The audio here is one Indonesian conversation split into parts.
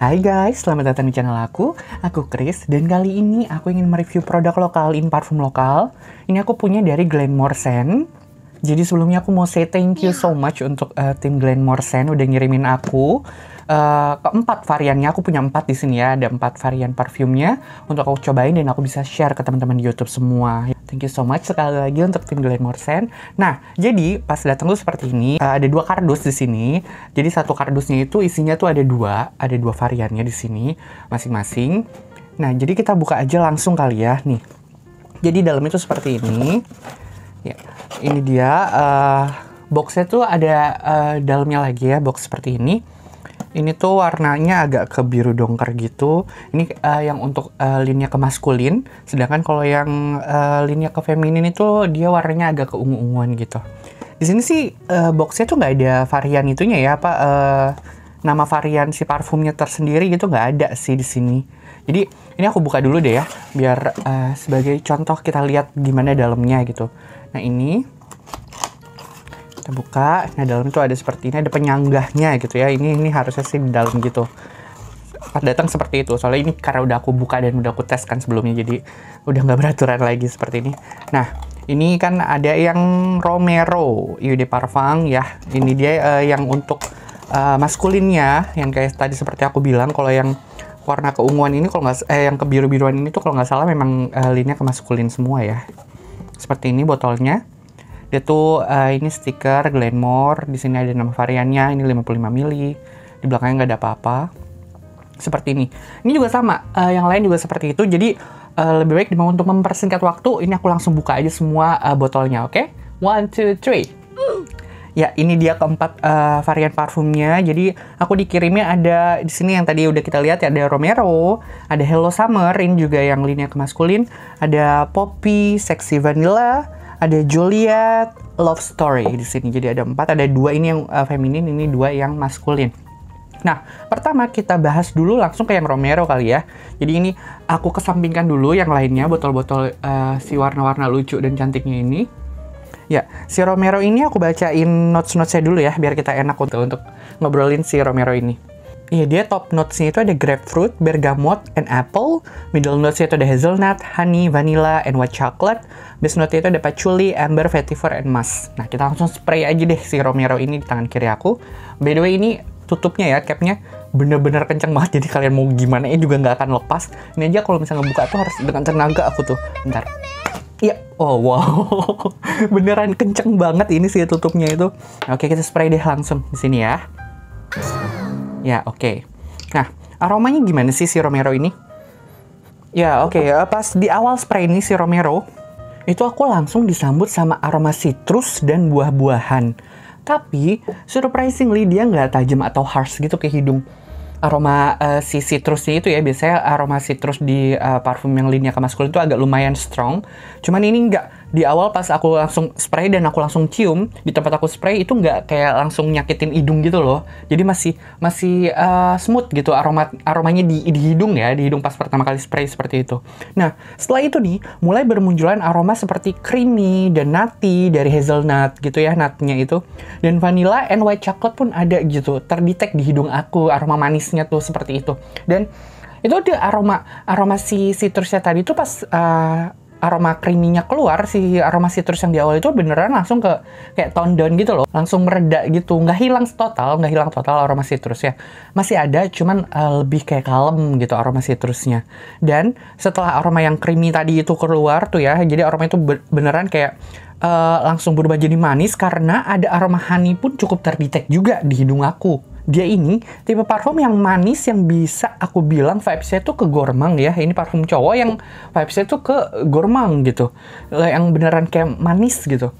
Hai guys, selamat datang di channel aku. Aku Chris dan kali ini aku ingin mereview produk lokal in parfum lokal. Ini aku punya dari Glenmore Sen. Jadi sebelumnya aku mau say thank you so much untuk uh, tim Glenmore Sen udah ngirimin aku uh, keempat variannya. Aku punya empat di sini ya, ada empat varian parfumnya untuk aku cobain dan aku bisa share ke teman-teman di YouTube semua Thank you so much sekali lagi untuk tim Glamour Morrison. Nah, jadi pas datang tuh seperti ini, uh, ada dua kardus di sini. Jadi satu kardusnya itu isinya tuh ada dua, ada dua variannya di sini masing-masing. Nah, jadi kita buka aja langsung kali ya, nih. Jadi dalamnya tuh seperti ini. Ya, ini dia uh, boxnya tuh ada uh, dalamnya lagi ya, box seperti ini ini tuh warnanya agak ke biru dongker gitu. Ini uh, yang untuk uh, eh, linnya ke maskulin, sedangkan kalau yang uh, eh, linnya ke feminin itu dia warnanya agak ke ungu-unguan gitu. Di sini sih uh, boxnya tuh nggak ada varian itunya ya apa uh, nama varian si parfumnya tersendiri gitu nggak ada sih di sini. Jadi ini aku buka dulu deh ya, biar uh, sebagai contoh kita lihat gimana dalamnya gitu. Nah ini kita buka nah dalam itu ada seperti ini ada penyanggahnya gitu ya ini ini harusnya sih di dalam gitu pas datang seperti itu soalnya ini karena udah aku buka dan udah aku tes kan sebelumnya jadi udah nggak beraturan lagi seperti ini nah ini kan ada yang Romero Yude Parfum ya ini dia uh, yang untuk uh, maskulinnya yang kayak tadi seperti aku bilang kalau yang warna keunguan ini kalau nggak eh yang kebiru-biruan ini tuh kalau nggak salah memang uh, eh, linnya ke maskulin semua ya seperti ini botolnya tuh uh, ini stiker Glenmore, di sini ada nama variannya, ini 55 mili. Di belakangnya nggak ada apa-apa. Seperti ini. Ini juga sama, uh, yang lain juga seperti itu. Jadi uh, lebih baik untuk mempersingkat waktu, ini aku langsung buka aja semua uh, botolnya, oke? Okay? One, two, three. Ya, ini dia keempat uh, varian parfumnya. Jadi aku dikirimnya ada di sini yang tadi udah kita lihat ya ada Romero, ada Hello Summer, ini juga yang linnya kemaskulin, ada Poppy, Sexy Vanilla, ada Juliet Love Story di sini. Jadi ada empat, ada dua ini yang uh, feminin, ini dua yang maskulin. Nah, pertama kita bahas dulu langsung ke yang Romero kali ya. Jadi ini aku kesampingkan dulu yang lainnya, botol-botol uh, si warna-warna lucu dan cantiknya ini. Ya, si Romero ini aku bacain notes-notesnya dulu ya, biar kita enak untuk, untuk ngobrolin si Romero ini. Iya, dia top notes-nya itu ada grapefruit, bergamot, and apple. Middle notes-nya itu ada hazelnut, honey, vanilla, and white chocolate. Base note-nya itu ada patchouli, amber, vetiver, and musk. Nah, kita langsung spray aja deh si Romero ini di tangan kiri aku. By the way, ini tutupnya ya, capnya bener-bener kencang banget. Jadi kalian mau gimana ini juga nggak akan lepas. Ini aja kalau misalnya buka tuh harus dengan tenaga aku tuh. Bentar. Iya, oh wow, beneran kenceng banget ini sih tutupnya itu. Oke, kita spray deh langsung di sini ya. Ya, oke. Okay. Nah, aromanya gimana sih si Romero ini? Ya, oke. Okay. Eh, pas di awal spray ini si Romero, itu aku langsung disambut sama aroma citrus dan buah-buahan. Tapi, surprisingly dia nggak tajam atau harsh gitu ke hidung. Aroma uh, si citrusnya itu ya, biasanya aroma citrus di uh, parfum yang linia ke maskul itu agak lumayan strong. Cuman ini nggak di awal pas aku langsung spray dan aku langsung cium di tempat aku spray itu nggak kayak langsung nyakitin hidung gitu loh jadi masih masih uh, smooth gitu aroma aromanya di, di hidung ya di hidung pas pertama kali spray seperti itu nah setelah itu nih mulai bermunculan aroma seperti creamy dan nutty dari hazelnut gitu ya nutnya itu dan vanilla and white chocolate pun ada gitu terdetek di hidung aku aroma manisnya tuh seperti itu dan itu dia aroma aroma si citrusnya tadi tuh pas uh, aroma creamy keluar si aroma citrus yang di awal itu beneran langsung ke kayak tone down gitu loh langsung mereda gitu nggak hilang total nggak hilang total aroma citrusnya masih ada cuman uh, lebih kayak kalem gitu aroma citrusnya dan setelah aroma yang creamy tadi itu keluar tuh ya jadi aroma itu beneran kayak uh, langsung berubah jadi manis karena ada aroma honey pun cukup terdetek juga di hidung aku dia ini tipe parfum yang manis yang bisa aku bilang vibesnya tuh ke gormang ya ini parfum cowok yang vibesnya tuh ke gormang gitu yang beneran kayak manis gitu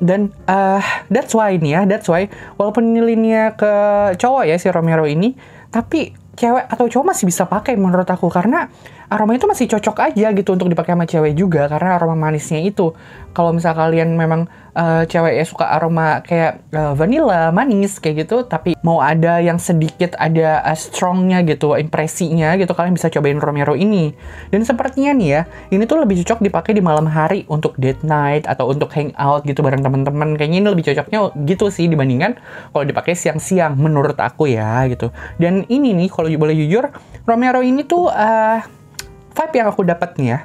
dan uh, that's why ini ya that's why walaupun ini linia ke cowok ya si Romero ini tapi cewek atau cowok masih bisa pakai menurut aku karena aroma itu masih cocok aja gitu untuk dipakai sama cewek juga karena aroma manisnya itu kalau misal kalian memang uh, cewek ya suka aroma kayak uh, vanilla manis kayak gitu tapi mau ada yang sedikit ada uh, strongnya gitu impresinya gitu kalian bisa cobain romero ini dan sepertinya nih ya ini tuh lebih cocok dipakai di malam hari untuk date night atau untuk hang out gitu bareng teman-teman kayaknya ini lebih cocoknya gitu sih dibandingkan kalau dipakai siang-siang menurut aku ya gitu dan ini nih kalau boleh jujur romero ini tuh uh, vibe yang aku dapat nih ya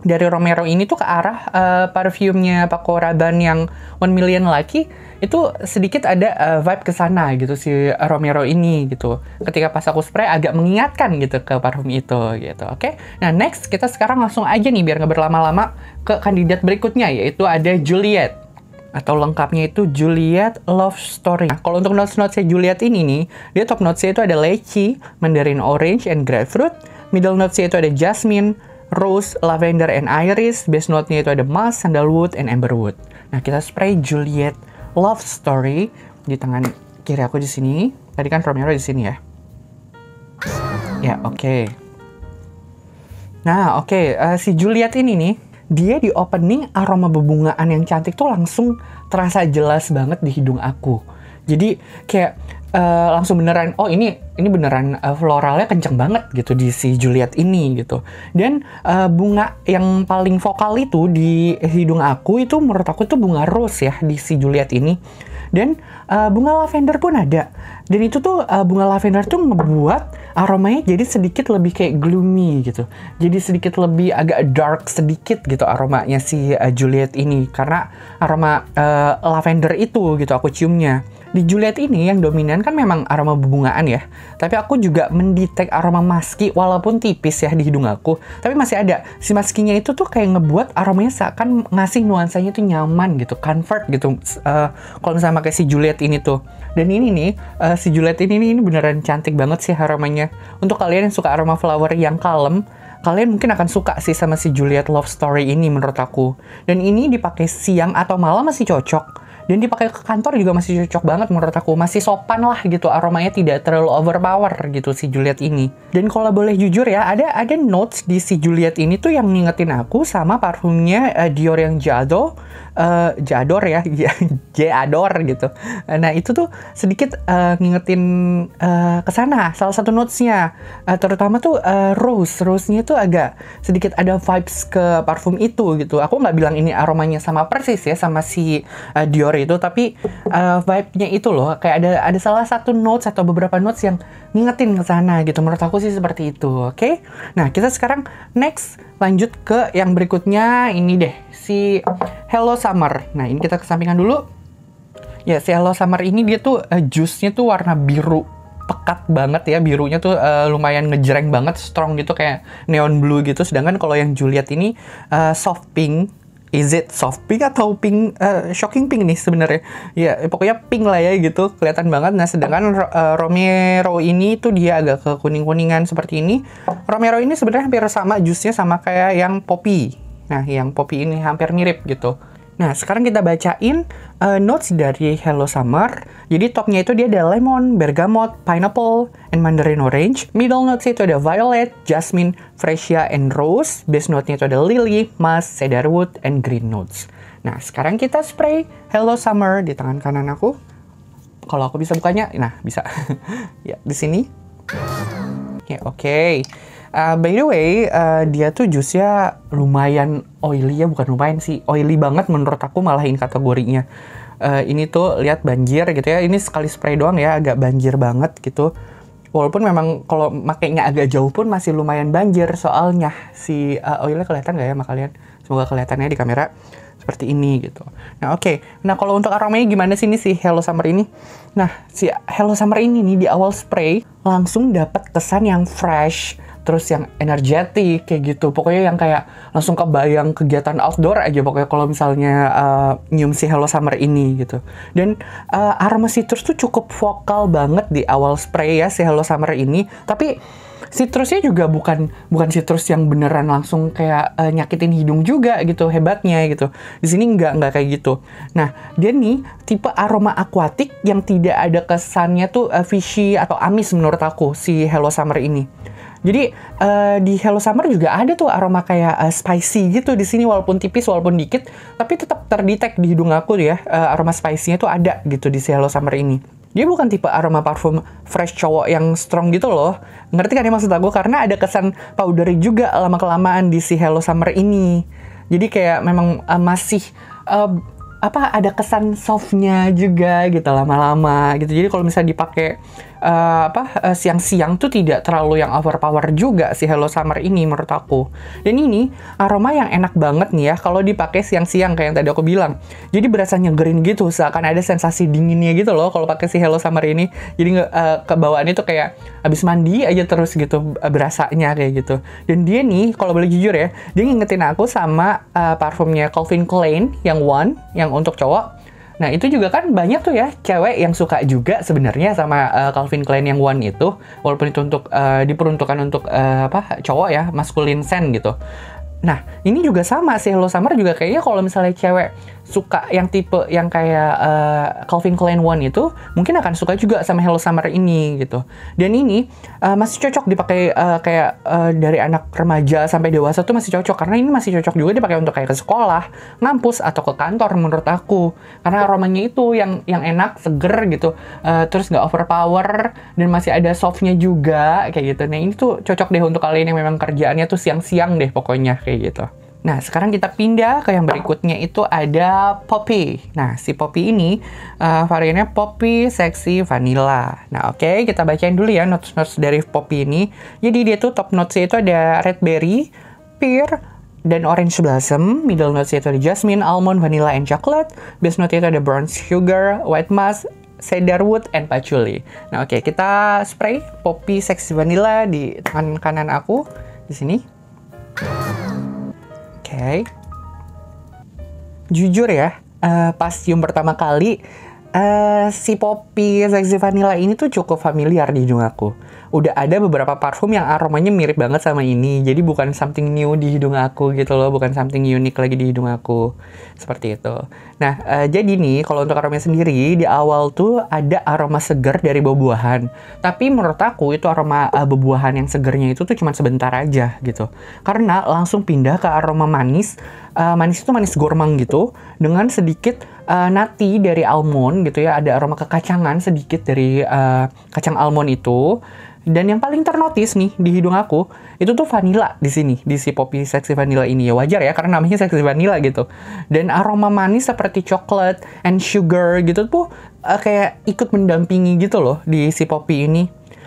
dari Romero ini tuh ke arah uh, parfumnya Paco Rabanne yang One Million Lucky itu sedikit ada uh, vibe ke sana gitu si Romero ini gitu. Ketika pas aku spray agak mengingatkan gitu ke parfum itu gitu. Oke. Okay? Nah, next kita sekarang langsung aja nih biar nggak berlama-lama ke kandidat berikutnya yaitu ada Juliet atau lengkapnya itu Juliet Love Story. Nah, kalau untuk notes notes Juliet ini nih, dia top notes itu ada leci, mandarin orange and grapefruit, Middle notes itu ada jasmine, rose, lavender, and iris. Base note-nya itu ada musk, sandalwood, and amberwood. Nah, kita spray Juliet Love Story di tangan kiri aku di sini. Tadi kan Romero di sini ya. Ya, oke. Okay. Nah, oke. Okay. Uh, eh, si Juliet ini nih, dia di opening aroma bebungaan yang cantik tuh langsung terasa jelas banget di hidung aku. Jadi kayak uh, langsung beneran oh ini ini beneran uh, floralnya kenceng banget gitu di si Juliet ini gitu dan uh, bunga yang paling vokal itu di hidung aku itu menurut aku itu bunga rose ya di si Juliet ini dan uh, bunga lavender pun ada dan itu tuh uh, bunga lavender tuh ngebuat aromanya jadi sedikit lebih kayak gloomy gitu jadi sedikit lebih agak dark sedikit gitu aromanya si uh, Juliet ini karena aroma uh, lavender itu gitu aku ciumnya di Juliet ini yang dominan kan memang aroma bungaan ya. Tapi aku juga mendetek aroma maski walaupun tipis ya di hidung aku. Tapi masih ada. Si maskinya itu tuh kayak ngebuat aromanya seakan ngasih nuansanya tuh nyaman gitu. Comfort gitu. Uh, Kalau misalnya pakai si Juliet ini tuh. Dan ini nih, uh, si Juliet ini, ini beneran cantik banget sih aromanya. Untuk kalian yang suka aroma flower yang kalem, kalian mungkin akan suka sih sama si Juliet Love Story ini menurut aku. Dan ini dipakai siang atau malam masih cocok dan dipakai ke kantor juga masih cocok banget menurut aku masih sopan lah gitu aromanya tidak terlalu overpower gitu si Juliet ini dan kalau boleh jujur ya ada ada notes di si Juliet ini tuh yang ngingetin aku sama parfumnya uh, Dior yang Jado uh, eh, Jador ya, Jador gitu. Nah itu tuh sedikit uh, ngingetin uh, ke sana. Salah satu notesnya, uh, terutama tuh uh, rose, rose-nya tuh agak sedikit ada vibes ke parfum itu gitu. Aku nggak bilang ini aromanya sama persis ya sama si uh, Dior itu, tapi uh, vibe-nya itu loh. Kayak ada ada salah satu notes atau beberapa notes yang ngingetin ke sana gitu. Menurut aku sih seperti itu, oke? Okay? Nah, kita sekarang next lanjut ke yang berikutnya ini deh, si Hello Summer. Nah, ini kita kesampingan dulu. Ya, si Hello Summer ini dia tuh uh, jusnya tuh warna biru pekat banget ya birunya tuh uh, lumayan ngejreng banget strong gitu kayak neon blue gitu sedangkan kalau yang Juliet ini uh, soft pink is it soft pink atau pink uh, shocking pink nih sebenarnya ya pokoknya pink lah ya gitu kelihatan banget nah sedangkan uh, Romero ini tuh dia agak ke kuning kuningan seperti ini Romero ini sebenarnya hampir sama jusnya sama kayak yang poppy nah yang poppy ini hampir mirip gitu Nah, sekarang kita bacain uh, notes dari Hello Summer. Jadi topnya itu dia ada lemon, bergamot, pineapple, and mandarin orange. Middle notes itu ada violet, jasmine, freesia, and rose. Base note-nya itu ada lily, musk, cedarwood, and green notes. Nah, sekarang kita spray Hello Summer di tangan kanan aku. Kalau aku bisa bukanya, nah bisa. ya, di sini. Ya, oke. Okay. Uh, by the way, uh, dia tuh jusnya lumayan oily ya, bukan lumayan sih, oily banget menurut aku malahin kategorinya. Uh, ini tuh lihat banjir gitu ya, ini sekali spray doang ya, agak banjir banget gitu. Walaupun memang kalau makainya agak jauh pun masih lumayan banjir soalnya si uh, oilnya kelihatan nggak ya sama kalian? Semoga kelihatannya di kamera seperti ini gitu. Nah oke, okay. nah kalau untuk aromanya gimana sih ini si Hello Summer ini? Nah si Hello Summer ini nih di awal spray langsung dapat kesan yang fresh, terus yang energetik kayak gitu pokoknya yang kayak langsung kebayang kegiatan outdoor aja pokoknya kalau misalnya uh, nyium si Hello Summer ini gitu dan uh, aroma citrus tuh cukup vokal banget di awal spray ya si Hello Summer ini tapi citrusnya juga bukan bukan citrus yang beneran langsung kayak uh, nyakitin hidung juga gitu hebatnya gitu di sini nggak nggak kayak gitu nah dia nih tipe aroma akuatik yang tidak ada kesannya tuh uh, fishy atau amis menurut aku si Hello Summer ini jadi uh, di Hello Summer juga ada tuh aroma kayak uh, spicy gitu di sini walaupun tipis walaupun dikit tapi tetap terdetek di hidung aku ya uh, aroma spicy-nya tuh ada gitu di si Hello Summer ini. Dia bukan tipe aroma parfum fresh cowok yang strong gitu loh. Ngerti kan ya maksud aku? Karena ada kesan powdery juga lama-kelamaan di si Hello Summer ini. Jadi kayak memang uh, masih uh, apa ada kesan softnya juga gitu lama-lama gitu. Jadi kalau misalnya dipakai uh, apa eh, siang-siang tuh tidak terlalu yang overpower juga si Hello Summer ini menurut aku. Dan ini aroma yang enak banget nih ya kalau dipakai siang-siang kayak yang tadi aku bilang. Jadi berasa nyegerin gitu seakan ada sensasi dinginnya gitu loh kalau pakai si Hello Summer ini. Jadi uh, kebawaannya tuh kayak habis mandi aja terus gitu uh, berasanya kayak gitu. Dan dia nih kalau boleh jujur ya, dia ngingetin aku sama uh, parfumnya Calvin Klein yang one yang untuk cowok Nah, itu juga kan banyak tuh ya cewek yang suka juga sebenarnya sama uh, Calvin Klein yang one itu, walaupun itu untuk uh, diperuntukkan untuk uh, apa cowok ya, maskulin sen gitu. Nah, ini juga sama sih, lo Summer juga kayaknya kalau misalnya cewek suka yang tipe yang kayak uh, Calvin Klein One itu mungkin akan suka juga sama Hello Summer ini gitu. Dan ini uh, masih cocok dipakai uh, kayak uh, dari anak remaja sampai dewasa tuh masih cocok karena ini masih cocok juga dipakai untuk kayak ke sekolah, ngampus atau ke kantor menurut aku. Karena aromanya itu yang yang enak, seger gitu. Uh, terus nggak overpower dan masih ada softnya juga kayak gitu. Nah, ini tuh cocok deh untuk kalian yang memang kerjaannya tuh siang-siang deh pokoknya kayak gitu. Nah, sekarang kita pindah ke yang berikutnya itu ada Poppy. Nah, si Poppy ini uh, variannya Poppy Sexy Vanilla. Nah, oke, okay, kita bacain dulu ya notes-notes dari Poppy ini. Jadi dia tuh top notes itu ada red berry, pear, dan orange blossom. Middle notes itu ada jasmine, almond, vanilla, and chocolate. Base notes itu ada brown sugar, white musk, cedarwood, and patchouli. Nah, oke, okay, kita spray Poppy Sexy Vanilla di tangan kanan aku di sini okay. jujur ya uh, pas cium pertama kali Eh, si Poppy Sexy Vanilla ini tuh cukup familiar di hidung aku. Udah ada beberapa parfum yang aromanya mirip banget sama ini. Jadi bukan something new di hidung aku gitu loh. Bukan something unique lagi di hidung aku. Seperti itu. Nah, uh, jadi nih kalau untuk aromanya sendiri, di awal tuh ada aroma segar dari buah-buahan. Tapi menurut aku itu aroma uh, buah-buahan yang segernya itu tuh cuma sebentar aja gitu. Karena langsung pindah ke aroma manis. Uh, manis itu manis gormang gitu. Dengan sedikit uh, nati dari almond gitu ya, ada aroma kekacangan sedikit dari uh, kacang almond itu. Dan yang paling ternotis nih di hidung aku, itu tuh vanilla di sini, di si poppy seksi vanilla ini. Ya wajar ya, karena namanya seksi vanilla gitu. Dan aroma manis seperti coklat and sugar gitu tuh uh, kayak ikut mendampingi gitu loh di si poppy ini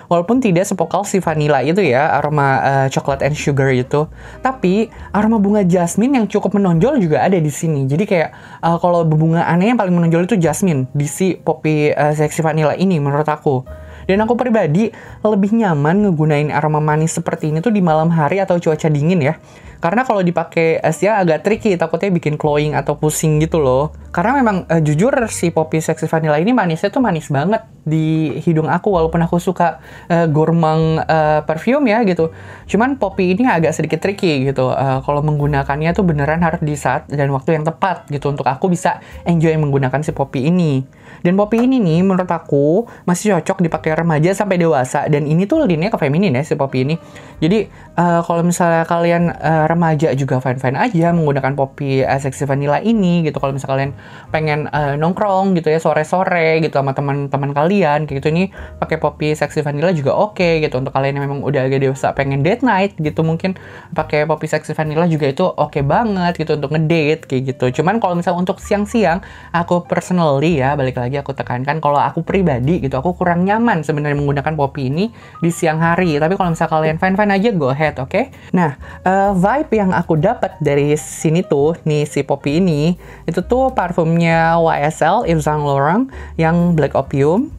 walaupun tidak sepokal si vanilla itu ya aroma uh, coklat and sugar itu tapi aroma bunga jasmine yang cukup menonjol juga ada di sini jadi kayak uh, kalau bunga aneh yang paling menonjol itu jasmine di si poppy uh, eh, seksi vanilla ini menurut aku dan aku pribadi lebih nyaman ngegunain aroma manis seperti ini tuh di malam hari atau cuaca dingin ya. Karena kalau dipakai Asia ya agak tricky, takutnya bikin cloying atau pusing gitu loh. Karena memang eh, jujur si Poppy Sexy Vanilla ini manisnya tuh manis banget di hidung aku walaupun aku suka uh, gourmand uh, perfume ya gitu. Cuman poppy ini agak sedikit tricky gitu. Uh, kalau menggunakannya tuh beneran harus di saat dan waktu yang tepat gitu untuk aku bisa enjoy menggunakan si poppy ini. Dan popi ini nih menurut aku masih cocok dipakai remaja sampai dewasa dan ini tuh linnya ke feminin ya si popi ini. Jadi uh, kalau misalnya kalian uh, remaja juga fine-fine aja menggunakan popi uh, eh, sexy vanilla ini gitu. Kalau misalnya kalian pengen uh, nongkrong gitu ya sore-sore gitu sama teman-teman kalian kayak gitu ini pakai popi sexy vanilla juga oke okay, gitu untuk kalian yang memang udah agak dewasa pengen date night gitu mungkin pakai popi sexy vanilla juga itu oke okay banget gitu untuk ngedate kayak gitu. Cuman kalau misalnya untuk siang-siang aku personally ya balik lagi lagi aku tekankan kalau aku pribadi gitu aku kurang nyaman sebenarnya menggunakan popi ini di siang hari. Tapi kalau misal kalian fine-fine aja go ahead, oke? Okay? Nah, uh, vibe yang aku dapat dari sini tuh nih si popi ini itu tuh parfumnya YSL Yves Saint Laurent yang Black Opium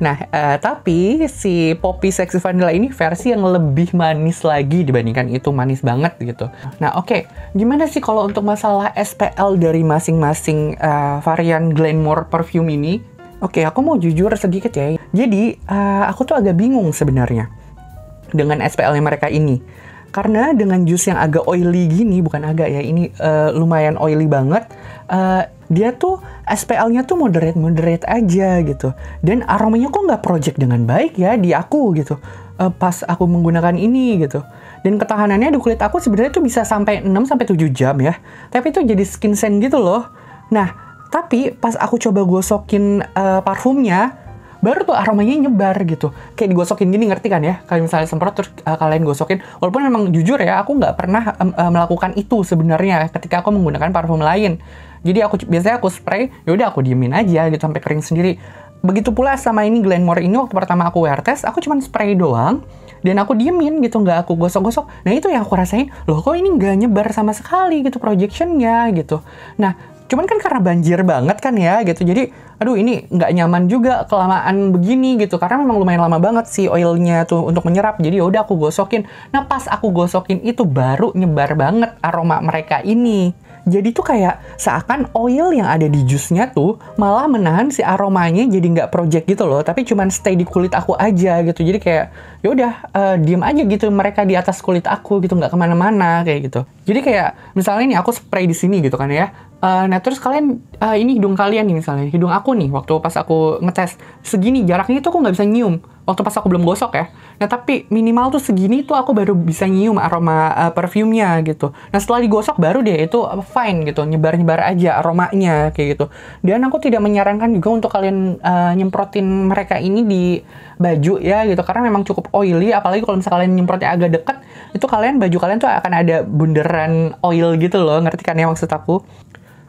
Nah, uh, tapi si Poppy Sexy Vanilla ini versi yang lebih manis lagi dibandingkan itu manis banget gitu. Nah, oke, okay. gimana sih kalau untuk masalah SPL dari masing-masing uh, varian Glenmore perfume ini? Oke, okay, aku mau jujur sedikit ya. Jadi, uh, aku tuh agak bingung sebenarnya dengan spl yang mereka ini. Karena dengan jus yang agak oily gini, bukan agak ya, ini uh, lumayan oily banget Eh, dia tuh SPL-nya tuh moderate moderate aja gitu dan aromanya kok nggak project dengan baik ya di aku gitu uh, pas aku menggunakan ini gitu dan ketahanannya di kulit aku sebenarnya tuh bisa sampai 6 sampai 7 jam ya tapi itu jadi skin scent gitu loh nah tapi pas aku coba gosokin uh, parfumnya baru tuh aromanya nyebar gitu kayak digosokin gini ngerti kan ya Kalau misalnya semprot terus uh, kalian gosokin walaupun memang jujur ya aku nggak pernah um, uh, melakukan itu sebenarnya ketika aku menggunakan parfum lain jadi aku biasanya aku spray, yaudah aku diemin aja gitu sampai kering sendiri. Begitu pula sama ini Glenmore ini waktu pertama aku wear test, aku cuman spray doang dan aku diemin gitu nggak aku gosok-gosok nah itu yang aku rasain loh kok ini nggak nyebar sama sekali gitu projectionnya gitu nah cuman kan karena banjir banget kan ya gitu jadi aduh ini nggak nyaman juga kelamaan begini gitu karena memang lumayan lama banget si oilnya tuh untuk menyerap jadi ya udah aku gosokin nah pas aku gosokin itu baru nyebar banget aroma mereka ini jadi tuh kayak seakan oil yang ada di jusnya tuh malah menahan si aromanya jadi nggak project gitu loh. Tapi cuman stay di kulit aku aja gitu. Jadi kayak yaudah uh, eh, diem aja gitu mereka di atas kulit aku gitu nggak kemana-mana kayak gitu. Jadi kayak misalnya nih aku spray di sini gitu kan ya. Uh, nah terus kalian uh, ini hidung kalian nih misalnya hidung aku nih waktu pas aku ngetes segini jaraknya itu aku nggak bisa nyium waktu pas aku belum gosok ya Nah tapi minimal tuh segini tuh aku baru bisa nyium aroma uh, perfume-nya gitu. Nah setelah digosok baru deh itu eh, fine gitu, nyebar-nyebar aja aromanya kayak gitu. Dan aku tidak menyarankan juga untuk kalian uh, nyemprotin mereka ini di baju ya gitu karena memang cukup oily apalagi kalau misalnya kalian nyemprotnya agak deket itu kalian baju kalian tuh akan ada bunderan oil gitu loh ngerti kan ya maksud aku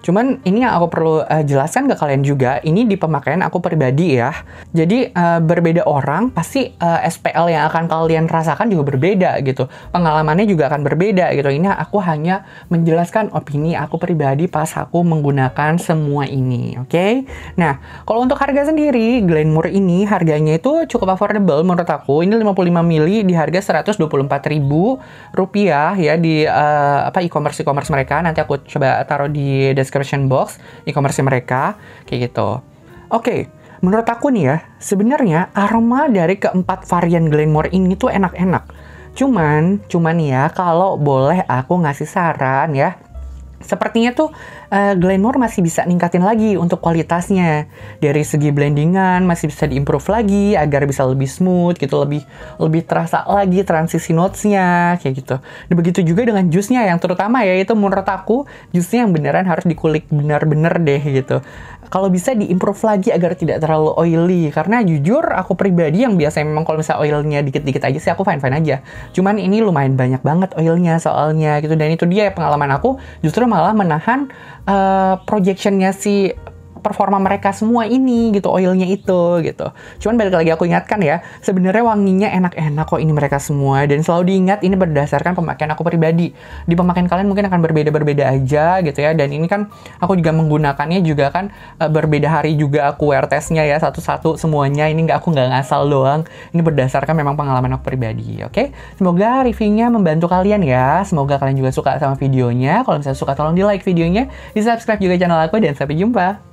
Cuman ini yang aku perlu uh, jelaskan ke kalian juga, ini di pemakaian aku pribadi ya. Jadi uh, berbeda orang pasti uh, eh, SPL yang akan kalian rasakan juga berbeda gitu. Pengalamannya juga akan berbeda gitu. Ini aku hanya menjelaskan opini aku pribadi pas aku menggunakan semua ini, oke? Okay? Nah, kalau untuk harga sendiri, Glenmore ini harganya itu cukup affordable menurut aku. Ini 55 mili di harga rp 124.000 ya di uh, apa e-commerce e-commerce mereka. Nanti aku coba taruh di deskripsi description box e-commerce mereka kayak gitu. Oke, okay, menurut aku nih ya, sebenarnya aroma dari keempat varian Glenmore ini tuh enak-enak. Cuman, cuman ya kalau boleh aku ngasih saran ya, sepertinya tuh uh, eh, Glenmore masih bisa ningkatin lagi untuk kualitasnya dari segi blendingan masih bisa diimprove lagi agar bisa lebih smooth gitu lebih lebih terasa lagi transisi notesnya kayak gitu dan begitu juga dengan jusnya yang terutama ya itu menurut aku jusnya yang beneran harus dikulik benar bener deh gitu kalau bisa diimprove lagi agar tidak terlalu oily karena jujur aku pribadi yang biasanya memang kalau misalnya oilnya dikit-dikit aja sih aku fine-fine aja cuman ini lumayan banyak banget oilnya soalnya gitu dan itu dia pengalaman aku justru malah menahan uh, projectionnya si performa mereka semua ini gitu oilnya itu gitu cuman balik lagi aku ingatkan ya sebenarnya wanginya enak-enak kok ini mereka semua dan selalu diingat ini berdasarkan pemakaian aku pribadi di pemakaian kalian mungkin akan berbeda-berbeda aja gitu ya dan ini kan aku juga menggunakannya juga kan eh, berbeda hari juga aku wear testnya ya satu-satu semuanya ini nggak aku nggak ngasal doang ini berdasarkan memang pengalaman aku pribadi oke okay? semoga reviewnya membantu kalian ya semoga kalian juga suka sama videonya kalau misalnya suka tolong di like videonya di subscribe juga channel aku dan sampai jumpa